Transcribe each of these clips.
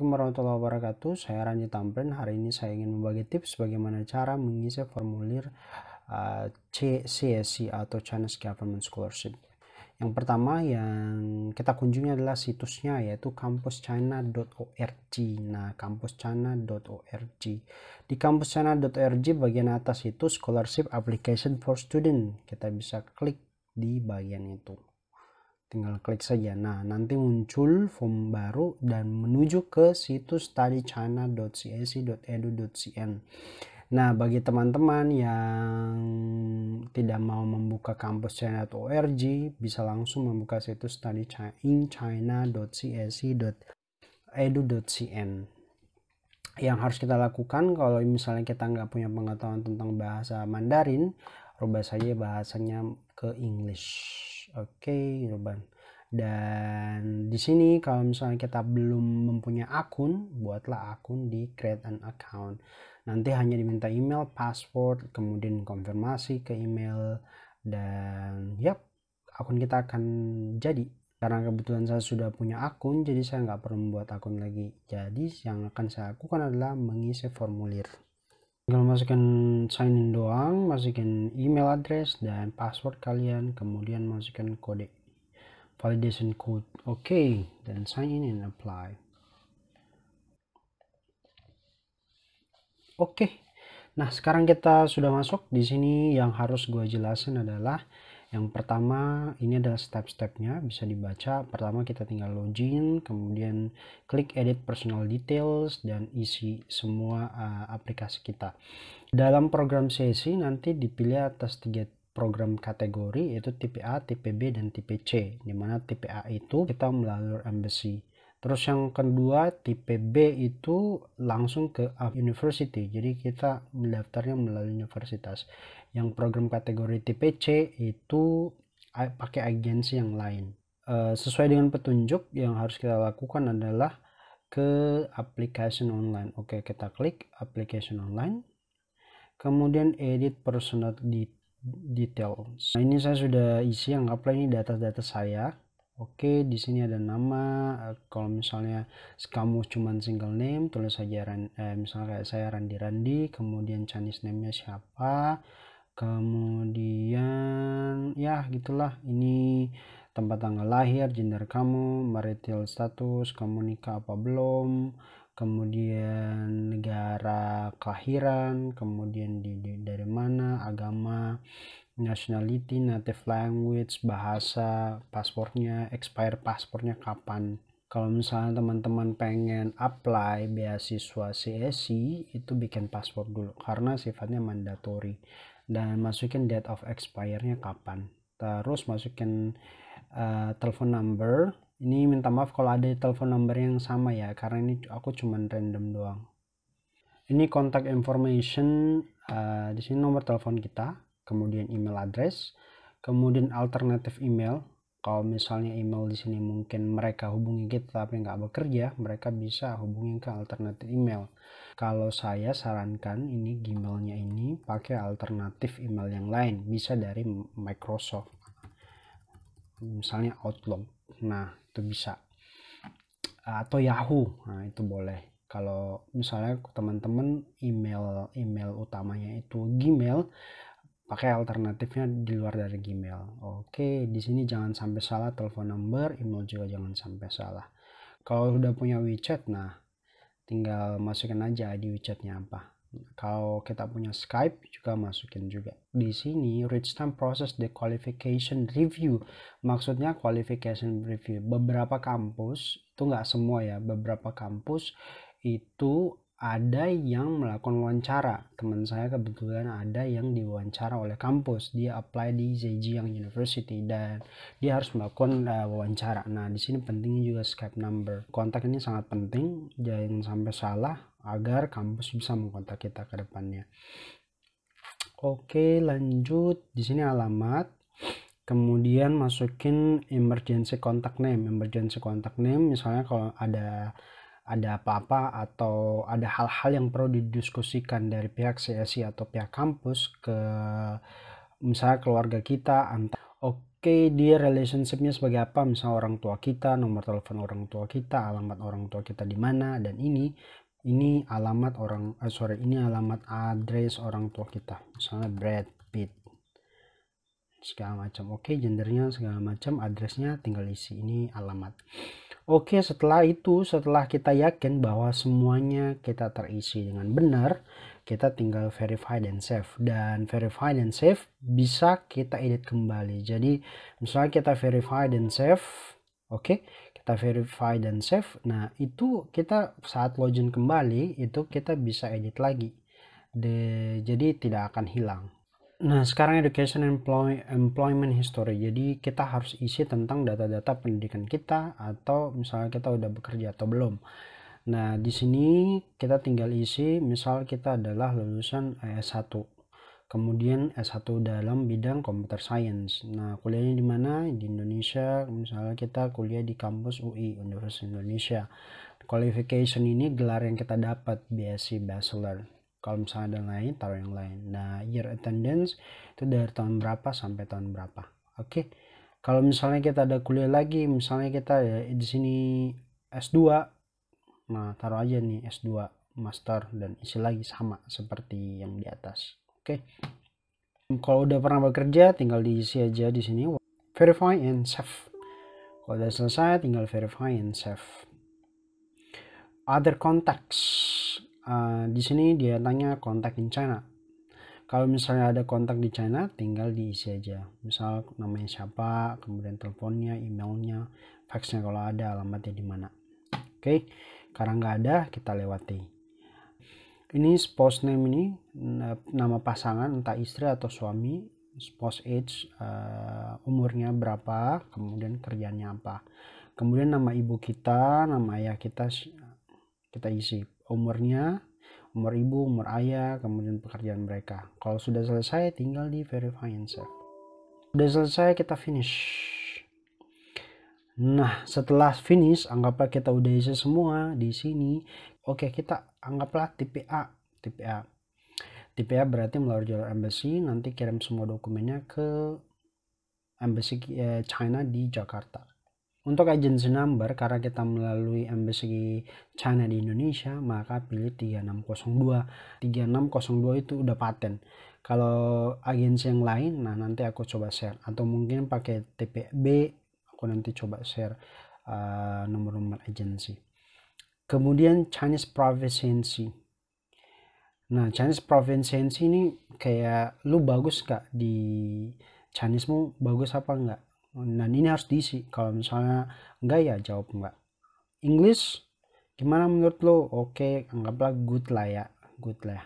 Assalamualaikum warahmatullahi wabarakatuh. Saya Rani Tamrin. Hari ini saya ingin membagi tips bagaimana cara mengisi formulir uh, CSC e atau Chinese Government Scholarship. Yang pertama yang kita kunjungi adalah situsnya yaitu kampuschina.org. Nah, kampuschina.org. Di kampuschina.org bagian atas itu scholarship application for student. Kita bisa klik di bagian itu tinggal klik saja nah nanti muncul form baru dan menuju ke situs studychina.cac.edu.cn nah bagi teman-teman yang tidak mau membuka kampus ORG, bisa langsung membuka situs studyinchina.cac.edu.cn yang harus kita lakukan kalau misalnya kita nggak punya pengetahuan tentang bahasa Mandarin rubah saja bahasanya ke English Oke, okay, gitu Dan di sini kalau misalnya kita belum mempunyai akun, buatlah akun di create an account. Nanti hanya diminta email, password, kemudian konfirmasi ke email dan yap, akun kita akan jadi. Karena kebetulan saya sudah punya akun, jadi saya nggak perlu membuat akun lagi. Jadi yang akan saya lakukan adalah mengisi formulir tinggal masukkan sign in doang masukkan email address dan password kalian kemudian masukkan kode validation code oke okay. dan sign in and apply oke okay. nah sekarang kita sudah masuk di sini yang harus gue jelasin adalah yang pertama ini adalah step-stepnya bisa dibaca. Pertama kita tinggal login, kemudian klik edit personal details dan isi semua uh, aplikasi kita. Dalam program sesi nanti dipilih atas tiga program kategori yaitu tipe A, tipe B, dan tipe C. Dimana tipe A itu kita melalui embassy. Terus yang kedua tipe B itu langsung ke university. Jadi kita mendaftarnya melalui universitas yang program kategori TPC itu pakai agensi yang lain e, sesuai dengan petunjuk yang harus kita lakukan adalah ke application online oke kita klik application online kemudian edit personal detail nah ini saya sudah isi yang apply ini data-data saya Oke, di sini ada nama. E, kalau misalnya kamu cuma single name, tulis saja eh, misalnya kayak saya Randi Randi, kemudian Chinese name-nya siapa, kemudian ya gitulah ini tempat tanggal lahir gender kamu marital status kamu nikah apa belum kemudian negara kelahiran kemudian di, di, dari mana agama nationality native language bahasa paspornya expire paspornya kapan kalau misalnya teman-teman pengen apply beasiswa CSI itu bikin paspor dulu karena sifatnya mandatory dan masukin date of expire-nya kapan. Terus masukin uh, telepon number. Ini minta maaf kalau ada telepon number yang sama ya karena ini aku cuman random doang. Ini contact information uh, di sini nomor telepon kita, kemudian email address, kemudian alternative email kalau misalnya email di sini mungkin mereka hubungi kita tapi nggak bekerja mereka bisa hubungi ke alternatif email kalau saya sarankan ini Gmailnya ini pakai alternatif email yang lain bisa dari Microsoft misalnya Outlook nah itu bisa atau Yahoo nah itu boleh kalau misalnya teman-teman email email utamanya itu Gmail pakai alternatifnya di luar dari Gmail. Oke, di sini jangan sampai salah telepon number, email juga jangan sampai salah. Kalau udah punya WeChat, nah tinggal masukin aja di WeChatnya apa. Kalau kita punya Skype juga masukin juga. Di sini reach time process the qualification review. Maksudnya qualification review. Beberapa kampus itu nggak semua ya. Beberapa kampus itu ada yang melakukan wawancara. Teman saya kebetulan ada yang diwawancara oleh kampus. Dia apply di Zhejiang University dan dia harus melakukan uh, wawancara. Nah, di sini pentingnya juga Skype number. Kontak ini sangat penting, jangan sampai salah agar kampus bisa mengkontak kita ke depannya. Oke, lanjut. Di sini alamat. Kemudian masukin emergency contact name. Emergency contact name misalnya kalau ada ada apa-apa atau ada hal-hal yang perlu didiskusikan dari pihak CSI atau pihak kampus ke misalnya keluarga kita antar oke okay, dia relationshipnya sebagai apa misalnya orang tua kita nomor telepon orang tua kita alamat orang tua kita di mana dan ini ini alamat orang eh, sorry ini alamat address orang tua kita misalnya Brad Pitt segala macam oke okay, gendernya segala macam addressnya tinggal isi ini alamat Oke, setelah itu, setelah kita yakin bahwa semuanya kita terisi dengan benar, kita tinggal verify dan save. Dan verify dan save bisa kita edit kembali. Jadi, misalnya kita verify dan save, oke, kita verify dan save. Nah, itu kita saat login kembali, itu kita bisa edit lagi. De, jadi tidak akan hilang. Nah, sekarang education employ, employment history. Jadi kita harus isi tentang data-data pendidikan kita atau misalnya kita udah bekerja atau belum. Nah, di sini kita tinggal isi misal kita adalah lulusan S1. Kemudian S1 dalam bidang computer science. Nah, kuliahnya di mana? Di Indonesia. Misalnya kita kuliah di kampus UI, Universitas Indonesia. Qualification ini gelar yang kita dapat, BSc Bachelor kalau misalnya ada lain taruh yang lain nah year attendance itu dari tahun berapa sampai tahun berapa oke okay. kalau misalnya kita ada kuliah lagi misalnya kita ya, di sini S2 nah taruh aja nih S2 master dan isi lagi sama seperti yang di atas oke okay. kalau udah pernah bekerja tinggal diisi aja di sini verify and save kalau udah selesai tinggal verify and save other contacts Eh, di sini dia tanya kontak in China kalau misalnya ada kontak di China tinggal diisi aja misal namanya siapa kemudian teleponnya emailnya faxnya kalau ada alamatnya di mana oke okay. karena nggak ada kita lewati ini spouse name ini nama pasangan entah istri atau suami spouse age eh, umurnya berapa kemudian kerjanya apa kemudian nama ibu kita nama ayah kita kita isi umurnya, umur ibu, umur ayah, kemudian pekerjaan mereka. Kalau sudah selesai tinggal di verify and save. Sudah selesai kita finish. Nah, setelah finish, anggaplah kita udah isi semua di sini. Oke, kita anggaplah TPA, TPA. TPA berarti melalui jalur embassy, nanti kirim semua dokumennya ke embassy eh, China di Jakarta. Untuk agency number, karena kita melalui embassy China di Indonesia, maka pilih 3602. 3602 itu udah paten. Kalau agensi yang lain, nah nanti aku coba share. Atau mungkin pakai TPB, aku nanti coba share nomor eh, nomor-nomor agensi. Kemudian Chinese Proficiency. Nah, Chinese Proficiency ini kayak lu bagus gak di Chinese-mu bagus apa enggak? dan nah, ini harus diisi kalau misalnya enggak ya jawab enggak English gimana menurut lo oke okay, anggaplah good lah ya good lah ya.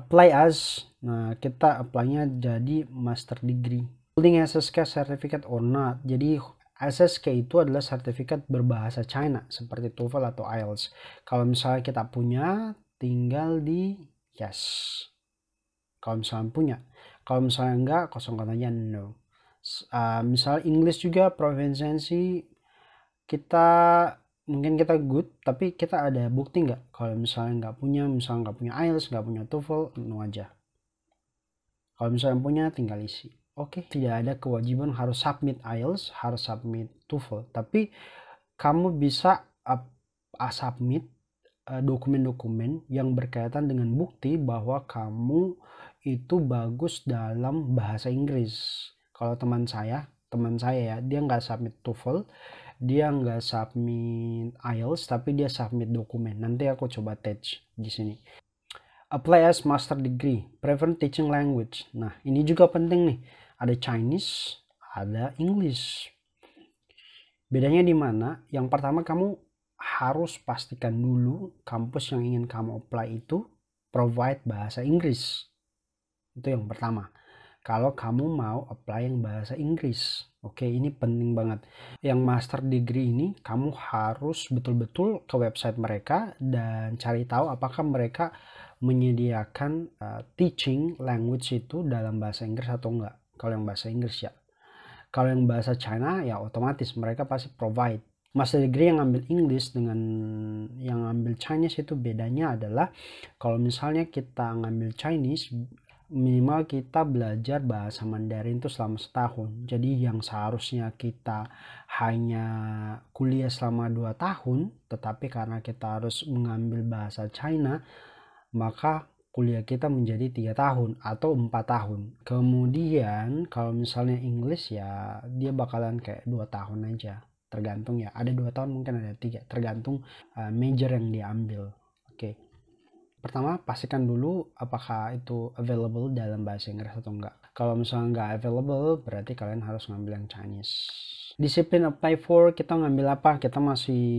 apply as nah kita apply-nya jadi master degree holding SSK certificate or not jadi SSK itu adalah sertifikat berbahasa China seperti TOEFL atau IELTS kalau misalnya kita punya tinggal di yes kalau misalnya punya kalau misalnya enggak kosong katanya no uh, misal English juga proficiency kita mungkin kita good tapi kita ada bukti nggak kalau misalnya nggak punya misalnya nggak punya IELTS nggak punya TOEFL no aja kalau misalnya punya tinggal isi oke okay. tidak ada kewajiban harus submit IELTS harus submit TOEFL tapi kamu bisa up, uh, submit ah, dokumen-dokumen uh, yang berkaitan dengan bukti bahwa kamu itu bagus dalam bahasa Inggris kalau teman saya teman saya ya dia nggak submit TOEFL dia nggak submit IELTS tapi dia submit dokumen nanti aku coba touch di sini apply as master degree prefer teaching language nah ini juga penting nih ada Chinese ada English bedanya di mana yang pertama kamu harus pastikan dulu kampus yang ingin kamu apply itu provide bahasa Inggris itu yang pertama kalau kamu mau apply yang bahasa Inggris. Oke, ini penting banget. Yang master degree ini kamu harus betul-betul ke website mereka dan cari tahu apakah mereka menyediakan uh, teaching language itu dalam bahasa Inggris atau enggak. Kalau yang bahasa Inggris ya. Kalau yang bahasa China ya otomatis mereka pasti provide. Master degree yang ambil Inggris dengan yang ambil Chinese itu bedanya adalah kalau misalnya kita ngambil Chinese minimal kita belajar bahasa Mandarin itu selama setahun. Jadi yang seharusnya kita hanya kuliah selama dua tahun, tetapi karena kita harus mengambil bahasa China, maka kuliah kita menjadi tiga tahun atau empat tahun. Kemudian kalau misalnya Inggris ya dia bakalan kayak dua tahun aja, tergantung ya. Ada dua tahun mungkin ada tiga, tergantung uh, major yang diambil. Oke. Okay pertama pastikan dulu apakah itu available dalam bahasa Inggris atau enggak. Kalau misalnya enggak available, berarti kalian harus ngambil yang Chinese. Disiplin apply for kita ngambil apa? Kita masih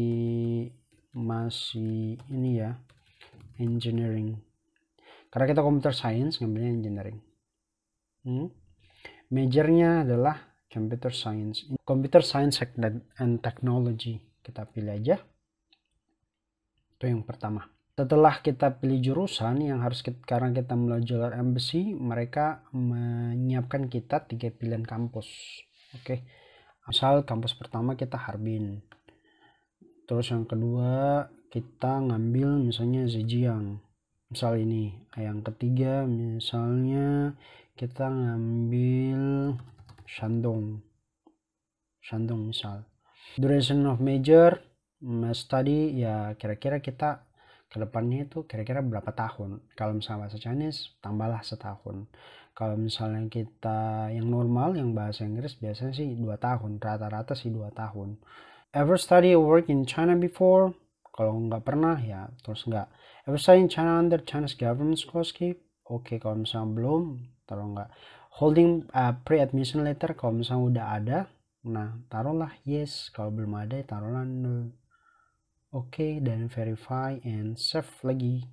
masih ini ya engineering. Karena kita computer science ngambilnya engineering. Hmm? Majornya adalah computer science. Computer science and technology kita pilih aja. Itu yang pertama setelah kita pilih jurusan yang harus kita, sekarang kita melalui jalur embassy mereka menyiapkan kita tiga pilihan kampus oke okay. asal kampus pertama kita Harbin terus yang kedua kita ngambil misalnya Zhejiang misal ini yang ketiga misalnya kita ngambil Shandong Shandong misal duration of major study ya kira-kira kita ke depannya itu kira-kira berapa tahun kalau misalnya bahasa Chinese tambahlah setahun kalau misalnya kita yang normal yang bahasa Inggris biasanya sih dua tahun rata-rata sih dua tahun ever study or work in China before kalau nggak pernah ya terus nggak ever study in China under Chinese government scholarship oke okay, kalau misalnya belum taruh nggak holding a uh, pre-admission letter kalau misalnya udah ada nah taruhlah yes kalau belum ada taruhlah no Oke, dan verify and save lagi.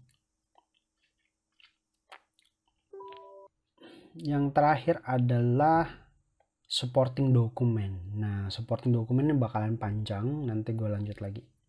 Yang terakhir adalah supporting dokumen. Nah, supporting ini bakalan panjang, nanti gue lanjut lagi.